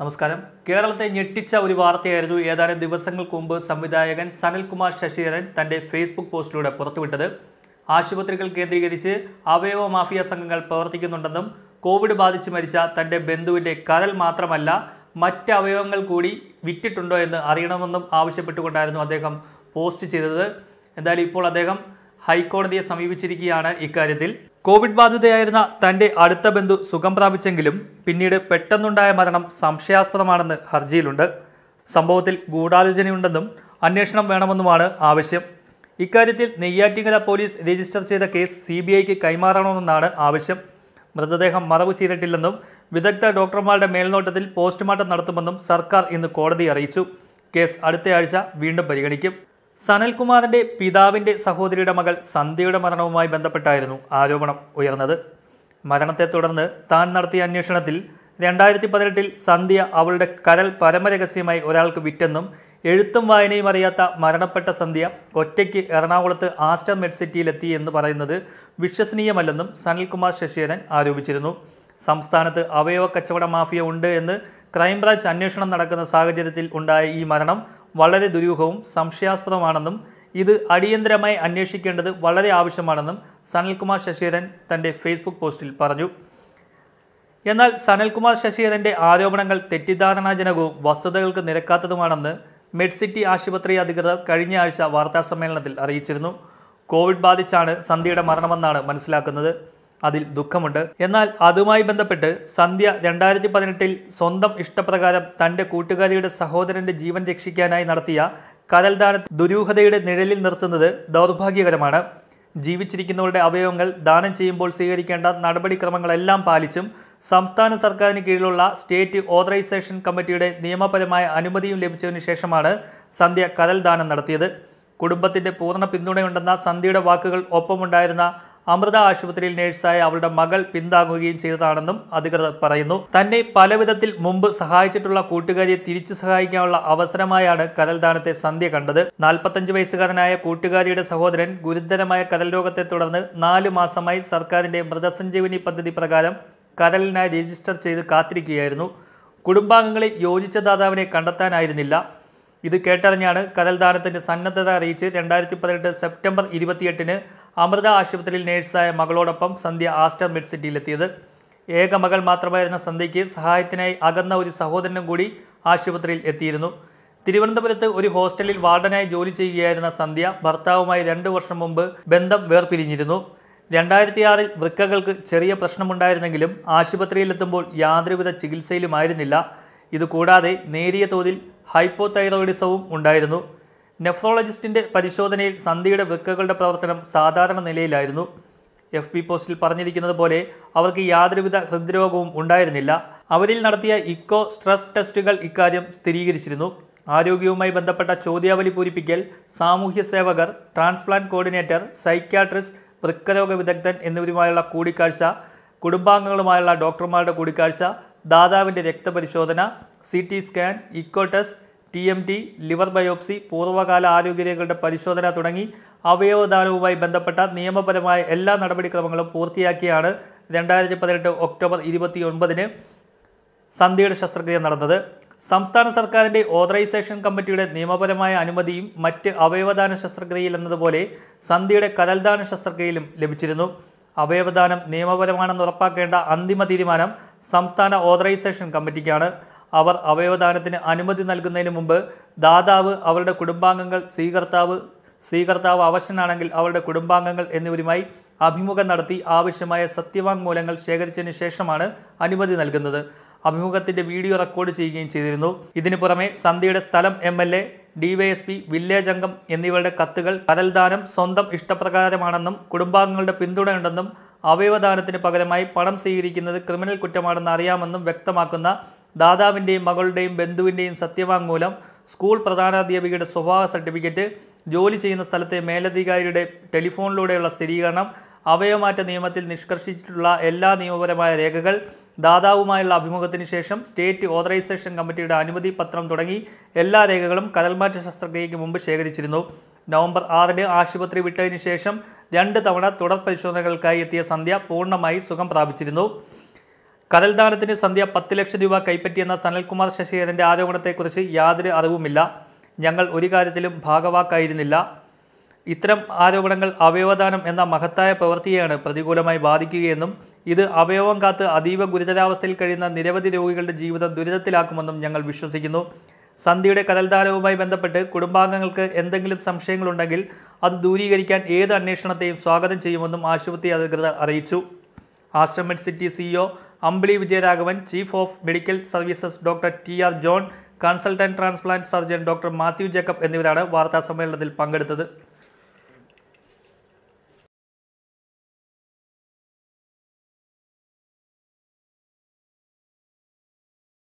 നമസ്കാരം കേരളത്തെ ഞെട്ടിച്ച ഒരു വാർത്തയായിരുന്നു ഏതാനും ദിവസങ്ങൾക്ക് മുമ്പ് സംവിധായകൻ സനൽകുമാർ ശശിധരൻ തന്റെ ഫേസ്ബുക്ക് പോസ്റ്റിലൂടെ പുറത്തുവിട്ടത് ആശുപത്രികൾ കേന്ദ്രീകരിച്ച് അവയവ മാഫിയ സംഘങ്ങൾ പ്രവർത്തിക്കുന്നുണ്ടെന്നും കോവിഡ് ബാധിച്ച് മരിച്ച തന്റെ ബന്ധുവിന്റെ കരൽ മാത്രമല്ല മറ്റ് അവയവങ്ങൾ കൂടി വിറ്റിട്ടുണ്ടോ എന്ന് അറിയണമെന്നും ആവശ്യപ്പെട്ടുകൊണ്ടായിരുന്നു അദ്ദേഹം പോസ്റ്റ് ചെയ്തത് എന്തായാലും ഇപ്പോൾ അദ്ദേഹം ഹൈക്കോടതിയെ സമീപിച്ചിരിക്കുകയാണ് ഇക്കാര്യത്തിൽ കോവിഡ് ബാധിതയായിരുന്ന തന്റെ അടുത്ത ബന്ധു സുഖം പ്രാപിച്ചെങ്കിലും പിന്നീട് പെട്ടെന്നുണ്ടായ മരണം സംശയാസ്പദമാണെന്ന് ഹർജിയിലുണ്ട് സംഭവത്തിൽ ഗൂഢാലോചനയുണ്ടെന്നും അന്വേഷണം വേണമെന്നുമാണ് ആവശ്യം ഇക്കാര്യത്തിൽ നെയ്യാറ്റിങ്ങല പോലീസ് രജിസ്റ്റർ ചെയ്ത കേസ് സി ബി ഐക്ക് കൈമാറണമെന്നാണ് ആവശ്യം മൃതദേഹം മറവ് ചെയ്തിട്ടില്ലെന്നും വിദഗ്ധ ഡോക്ടർമാരുടെ മേൽനോട്ടത്തിൽ പോസ്റ്റ്മോർട്ടം നടത്തുമെന്നും സർക്കാർ ഇന്ന് കോടതി അറിയിച്ചു കേസ് അടുത്തയാഴ്ച വീണ്ടും പരിഗണിക്കും സനൽകുമാറിന്റെ പിതാവിന്റെ സഹോദരിയുടെ മകൾ സന്ധ്യയുടെ മരണവുമായി ബന്ധപ്പെട്ടായിരുന്നു ആരോപണം ഉയർന്നത് മരണത്തെ തുടർന്ന് താൻ നടത്തിയ അന്വേഷണത്തിൽ രണ്ടായിരത്തി പതിനെട്ടിൽ സന്ധ്യ അവളുടെ കരൽ പരമരഹസ്യമായി ഒരാൾക്ക് വിറ്റെന്നും എഴുത്തും വായനയും അറിയാത്ത മരണപ്പെട്ട സന്ധ്യ ഒറ്റയ്ക്ക് എറണാകുളത്ത് ആസ്റ്റർ സിറ്റിയിലെത്തി എന്ന് പറയുന്നത് വിശ്വസനീയമല്ലെന്നും സനൽകുമാർ ശശിധരൻ ആരോപിച്ചിരുന്നു സംസ്ഥാനത്ത് അവയവ കച്ചവട മാഫിയ ഉണ്ട് എന്ന് ക്രൈംബ്രാഞ്ച് അന്വേഷണം നടക്കുന്ന സാഹചര്യത്തിൽ ഉണ്ടായ ഈ മരണം വളരെ ദുരൂഹവും സംശയാസ്പദമാണെന്നും ഇത് അടിയന്തരമായി അന്വേഷിക്കേണ്ടത് വളരെ ആവശ്യമാണെന്നും സനൽകുമാർ ശശിധരൻ തൻ്റെ ഫേസ്ബുക്ക് പോസ്റ്റിൽ പറഞ്ഞു എന്നാൽ സനൽകുമാർ ശശിധരൻ്റെ ആരോപണങ്ങൾ തെറ്റിദ്ധാരണാജനകവും വസ്തുതകൾക്ക് നിരക്കാത്തതുമാണെന്ന് മെഡ്സിറ്റി ആശുപത്രി അധികൃതർ കഴിഞ്ഞ ആഴ്ച വാർത്താസമ്മേളനത്തിൽ അറിയിച്ചിരുന്നു കോവിഡ് ബാധിച്ചാണ് സന്ധ്യയുടെ മരണമെന്നാണ് മനസ്സിലാക്കുന്നത് അതിൽ ദുഃഖമുണ്ട് എന്നാൽ അതുമായി ബന്ധപ്പെട്ട് സന്ധ്യ രണ്ടായിരത്തി പതിനെട്ടിൽ സ്വന്തം ഇഷ്ടപ്രകാരം തന്റെ കൂട്ടുകാരിയുടെ സഹോദരന്റെ ജീവൻ രക്ഷിക്കാനായി നടത്തിയ കരൽദാന ദുരൂഹതയുടെ നിഴലിൽ നിർത്തുന്നത് ദൗർഭാഗ്യകരമാണ് ജീവിച്ചിരിക്കുന്നവരുടെ അവയവങ്ങൾ ദാനം ചെയ്യുമ്പോൾ സ്വീകരിക്കേണ്ട നടപടിക്രമങ്ങളെല്ലാം പാലിച്ചും സംസ്ഥാന സർക്കാരിന് കീഴിലുള്ള സ്റ്റേറ്റ് ഓതറൈസേഷൻ കമ്മിറ്റിയുടെ നിയമപരമായ അനുമതിയും ലഭിച്ചതിന് ശേഷമാണ് സന്ധ്യ കരൽ ദാനം നടത്തിയത് കുടുംബത്തിന്റെ പൂർണ്ണ പിന്തുണയുണ്ടെന്ന സന്ധ്യയുടെ വാക്കുകൾ ഒപ്പമുണ്ടായിരുന്ന അമൃത ആശുപത്രിയിൽ നഴ്സായ അവളുടെ മകൾ പിന്താങ്ങുകയും ചെയ്തതാണെന്നും അധികൃതർ പറയുന്നു തന്നെ പലവിധത്തിൽ മുമ്പ് സഹായിച്ചിട്ടുള്ള കൂട്ടുകാരിയെ തിരിച്ചു സഹായിക്കാനുള്ള അവസരമായാണ് കടൽദാനത്തെ സന്ധ്യ കണ്ടത് നാൽപ്പത്തഞ്ച് വയസ്സുകാരനായ കൂട്ടുകാരിയുടെ സഹോദരൻ ഗുരുതരമായ കരൽ രോഗത്തെ തുടർന്ന് നാല് മാസമായി സർക്കാരിന്റെ മൃതസഞ്ജീവനി പദ്ധതി പ്രകാരം കരലിനായി രജിസ്റ്റർ ചെയ്ത് കാത്തിരിക്കുകയായിരുന്നു കുടുംബാംഗങ്ങളെ യോജിച്ച ദാതാവിനെ കണ്ടെത്താനായിരുന്നില്ല ഇത് കേട്ടറിഞ്ഞാണ് കരൽദാനത്തിന്റെ സന്നദ്ധത അറിയിച്ച് രണ്ടായിരത്തി പതിനെട്ട് സെപ്റ്റംബർ ഇരുപത്തിയെട്ടിന് അമൃത ആശുപത്രിയിൽ നേഴ്സായ മകളോടൊപ്പം സന്ധ്യ ആസ്റ്റർ മിഡ് സിറ്റിയിലെത്തിയത് ഏക മകൾ മാത്രമായിരുന്ന സന്ധ്യയ്ക്ക് സഹായത്തിനായി അകന്ന ഒരു സഹോദരനും കൂടി ആശുപത്രിയിൽ എത്തിയിരുന്നു തിരുവനന്തപുരത്ത് ഒരു ഹോസ്റ്റലിൽ വാർഡനായി ജോലി ചെയ്യുകയായിരുന്ന സന്ധ്യ ഭർത്താവുമായി രണ്ടു വർഷം മുമ്പ് ബന്ധം വേർപിരിഞ്ഞിരുന്നു രണ്ടായിരത്തിയാറിൽ വൃക്കകൾക്ക് ചെറിയ പ്രശ്നമുണ്ടായിരുന്നെങ്കിലും ആശുപത്രിയിലെത്തുമ്പോൾ യാതൊരുവിധ ചികിത്സയിലുമായിരുന്നില്ല ഇതുകൂടാതെ നേരിയ തോതിൽ ഹൈപ്പോതൈറോയിഡിസവും ഉണ്ടായിരുന്നു നെഫ്രോളജിസ്റ്റിന്റെ പരിശോധനയിൽ സന്ധിയുടെ വെക്കകളുടെ പ്രവർത്തനം സാധാരണ നിലയിലായിരുന്നു എഫ് പി പോസ്റ്റിൽ പറഞ്ഞിരിക്കുന്നത് പോലെ അവർക്ക് യാതൊരുവിധ ഹൃദ്രോഗവും ഉണ്ടായിരുന്നില്ല അവരിൽ നടത്തിയ ഇക്കോ സ്ട്രെസ് ടെസ്റ്റുകൾ ഇക്കാര്യം സ്ഥിരീകരിച്ചിരുന്നു ആരോഗ്യവുമായി ബന്ധപ്പെട്ട ചോദ്യാവലി പൂരിപ്പിക്കൽ സാമൂഹ്യ സേവകർ ട്രാൻസ്പ്ലാന്റ് കോർഡിനേറ്റർ സൈക്യാട്രിസ്റ്റ് വൃക്കരോഗ വിദഗ്ധൻ എന്നിവരുമായുള്ള കൂടിക്കാഴ്ച കുടുംബാംഗങ്ങളുമായുള്ള ഡോക്ടർമാരുടെ കൂടിക്കാഴ്ച ദാതാവിൻ്റെ രക്തപരിശോധന C T scan echo test T M T liver biopsy പൂർവ്വകാല ആരോഗ്യരേഖകളുടെ പരിശോധന തുടങ്ങി അവയവദാനവുമായി ബന്ധപ്പെട്ട നിയമപരമായ എല്ലാ നടപടിക്രമങ്ങളും പൂർത്തിയാക്കിയാണ് രണ്ടായിരത്തി പതിനെട്ട് ഒക്ടോബർ ഒൻപതിന് സന്ധ്യയുടെ ശസ്ത്രക്രിയ നടന്നത് സംസ്ഥാന സർക്കാരിൻ്റെ ഓതറൈസേഷൻ കമ്മിറ്റിയുടെ നിയമപരമായ അനുമതിയും മറ്റ് അവയവദാന ശസ്ത്രക്രിയയിൽ എന്നതുപോലെ സന്ധ്യയുടെ കരൽദാന ശസ്ത്രക്രിയയിലും ലഭിച്ചിരുന്നു അവയവദാനം നിയമപരമാണെന്ന് ഉറപ്പാക്കേണ്ട അന്തിമ തീരുമാനം സംസ്ഥാന ഓതറൈസേഷൻ കമ്മിറ്റിക്കാണ് അവർ അവയവദാനത്തിന് അനുമതി നൽകുന്നതിന് മുമ്പ് ദാതാവ് അവരുടെ കുടുംബാംഗങ്ങൾ സ്വീകർത്താവ് സ്വീകർത്താവ് അവശനാണെങ്കിൽ അവരുടെ കുടുംബാംഗങ്ങൾ എന്നിവരുമായി അഭിമുഖം നടത്തി ആവശ്യമായ സത്യവാങ്മൂലങ്ങൾ ശേഖരിച്ചതിന് ശേഷമാണ് അനുമതി നൽകുന്നത് അഭിമുഖത്തിന്റെ വീഡിയോ റെക്കോർഡ് ചെയ്യുകയും ചെയ്തിരുന്നു ഇതിനു പുറമെ സന്ധ്യയുടെ സ്ഥലം M L A DYSP village അംഗം എന്നിവരുടെ കത്തുകൾ കരൽദാനം സ്വന്തം ഇഷ്ടപ്രകാരമാണെന്നും കുടുംബാംഗങ്ങളുടെ പിന്തുണയുണ്ടെന്നും അവയവദാനത്തിന് പകരമായി പണം സ്വീകരിക്കുന്നത് ക്രിമിനൽ കുറ്റമാണെന്ന് അറിയാമെന്നും വ്യക്തമാക്കുന്ന ദാതാവിൻ്റെയും മകളുടെയും ബന്ധുവിൻ്റെയും സത്യവാങ്മൂലം സ്കൂൾ പ്രധാനാധ്യാപികയുടെ സ്വഭാവ സർട്ടിഫിക്കറ്റ് ജോലി ചെയ്യുന്ന സ്ഥലത്തെ മേലധികാരിയുടെ ടെലിഫോണിലൂടെയുള്ള സ്ഥിരീകരണം അവയവമാറ്റ നിയമത്തിൽ നിഷ്കർഷിച്ചിട്ടുള്ള എല്ലാ നിയമപരമായ രേഖകൾ ദാതാവുമായുള്ള അഭിമുഖത്തിന് ശേഷം സ്റ്റേറ്റ് ഓതറൈസേഷൻ കമ്മിറ്റിയുടെ അനുമതി പത്രം തുടങ്ങി എല്ലാ രേഖകളും കടൽമാറ്റ ശസ്ത്രക്രിയയ്ക്ക് മുമ്പ് ശേഖരിച്ചിരുന്നു നവംബർ ആറിന് ആശുപത്രി വിട്ടതിന് ശേഷം രണ്ട് തവണ തുടർ പരിശോധനകൾക്കായി എത്തിയ സന്ധ്യ പൂർണ്ണമായി സുഖം പ്രാപിച്ചിരുന്നു കടൽദാനത്തിന് സന്ധ്യ പത്ത് ലക്ഷം രൂപ കൈപ്പറ്റിയെന്ന സനൽകുമാർ ശശിയേതൻ്റെ ആരോപണത്തെക്കുറിച്ച് യാതൊരു അറിവുമില്ല ഞങ്ങൾ ഒരു കാര്യത്തിലും ഭാഗവാക്കായിരുന്നില്ല ഇത്തരം ആരോപണങ്ങൾ അവയവദാനം എന്ന മഹത്തായ പ്രവൃത്തിയെയാണ് പ്രതികൂലമായി ബാധിക്കുകയെന്നും ഇത് അവയവം കാത്ത് അതീവ ഗുരുതരാവസ്ഥയിൽ കഴിയുന്ന നിരവധി രോഗികളുടെ ജീവിതം ദുരിതത്തിലാക്കുമെന്നും ഞങ്ങൾ വിശ്വസിക്കുന്നു സന്ധിയുടെ കടൽദാനവുമായി ബന്ധപ്പെട്ട് കുടുംബാംഗങ്ങൾക്ക് എന്തെങ്കിലും സംശയങ്ങളുണ്ടെങ്കിൽ അത് ദൂരീകരിക്കാൻ ഏത് അന്വേഷണത്തെയും സ്വാഗതം ചെയ്യുമെന്നും ആശുപത്രി അധികൃതർ അറിയിച്ചു Aster Medcity CEO Ambili Vijayaraghavan chief of medical services doctor T R John consultant transplant surgeon doctor Mathew Jacob എന്നിവരാണ് വാർത്താ സമ്മേളനത്തിൽ പങ്കെടുത്തത്